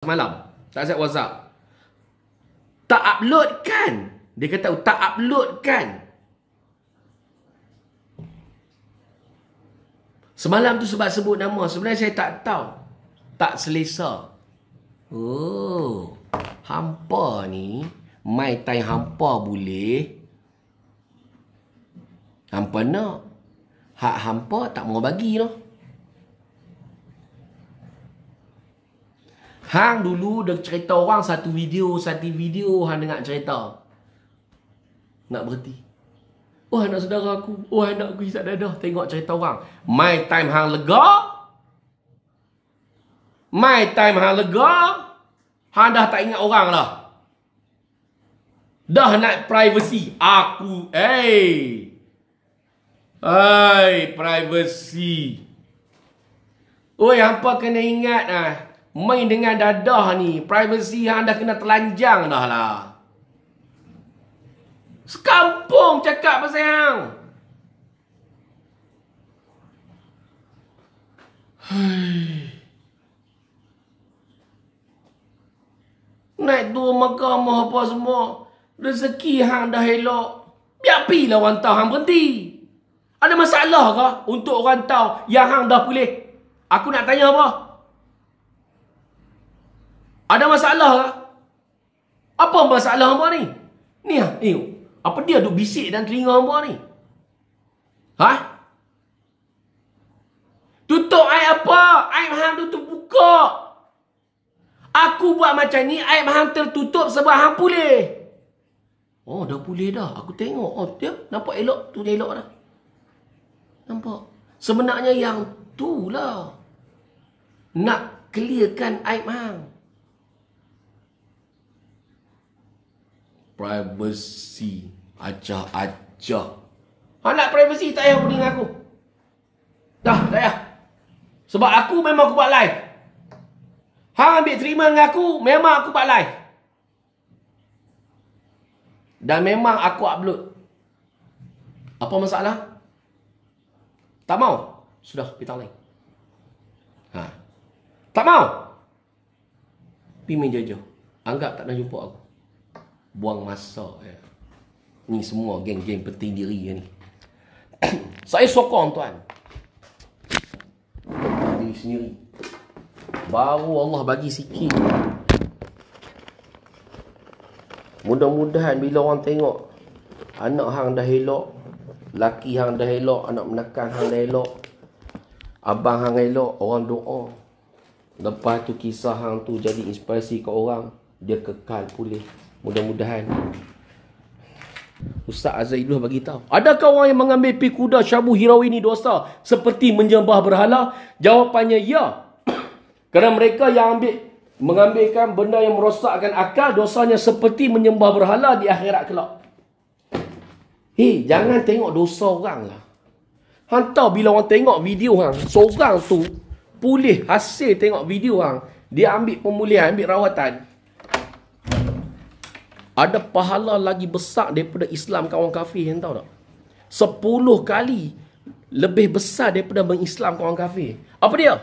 semalam. Tak siap WhatsApp. Tak upload kan? Dia kata tak upload kan? Semalam tu sebab sebut nama. Sebenarnya saya tak tahu. Tak selesa. Oh. Hampa ni. mai time hampa boleh. Hampa nak. Hak hampa tak mau bagi lah. Hang dulu dah cerita orang satu video, satu video hang dengar cerita. Nak berhenti. Oh anak saudara aku. Oh anak aku isap dadah tengok cerita orang. My time hang lega. My time hang lega. Hang dah tak ingat orang lah. Dah nak privacy. Aku. Hey. Hey. Privacy. Oi, hampa kena ingat lah. Main dengan dadah ni. Privacy yang dah kena telanjang dah lah. Sekampung cakap pasal yang. Naik tu mahkamah apa semua. Rezeki hang dah elok. Biar pilih orang tahu hang berhenti. Ada masalah ke untuk orang tahu yang hang dah pulih? Aku nak tanya apa? Ada masalah ke? Apa masalah hamba ni? Ni ah, ni. Apa dia duk bisik dan telinga hamba ni? Ha? Tutup aib apa? Aib hang tu terbuka. Aku buat macam ni, aib hang tertutup sebab hang pulih. Oh, dah pulih dah. Aku tengok. Oh, dia nampak elok. Tu dia elok dah. Nampak? Sebenarnya yang tu lah. Nak clearkan aib hang. privacy. Acah, acah. Ha, nak privacy tak payah pergi dengan aku. Dah, tak payah. Sebab aku memang aku buat live. Hang ambil terima dengan aku, memang aku buat live. Dan memang aku upload. Apa masalah? Tak mau. Sudah, pergi lain. Ha. Tak mau. Pimin meja jauh. Anggap tak nak jumpa aku buang masa ya. ni semua geng-geng peti diri ya, ni saya sokong tuan diri sendiri baru Allah bagi sikit mudah-mudahan bila orang tengok anak hang dah elok laki hang dah elok anak menakan hang dah elok abang hang elok orang doa lepas tu kisah hang tu jadi inspirasi ke orang dia kekal pulih Mudah-mudahan Ustaz Azaidul bagi tahu. Adakah orang yang mengambil pi kuda syabu hirau ini dosa seperti menyembah berhala? Jawapannya ya. Kerana mereka yang ambil mengambilkan benda yang merosakkan akal dosanya seperti menyembah berhala di akhirat kelak. Hei, jangan tengok dosa orang lah. Hantar bila orang tengok video hang, seorang tu pulih hasil tengok video hang, dia ambil pemulihan, ambil rawatan ada pahala lagi besar daripada Islam kawan kafir yang tahu tak? Sepuluh kali lebih besar daripada mengislam kawan kafir. Apa dia?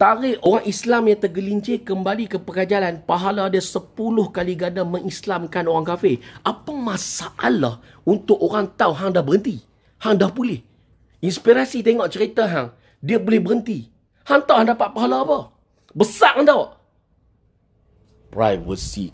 Tarik orang Islam yang tergelincir kembali ke pekajalan. Pahala dia sepuluh kali ganda mengislamkan orang kafir. Apa masalah untuk orang tahu hang dah berhenti? Hang dah pulih? Inspirasi tengok cerita hang. Dia boleh berhenti. Hang tahu hang dapat pahala apa? Besar hang tahu? Privacy.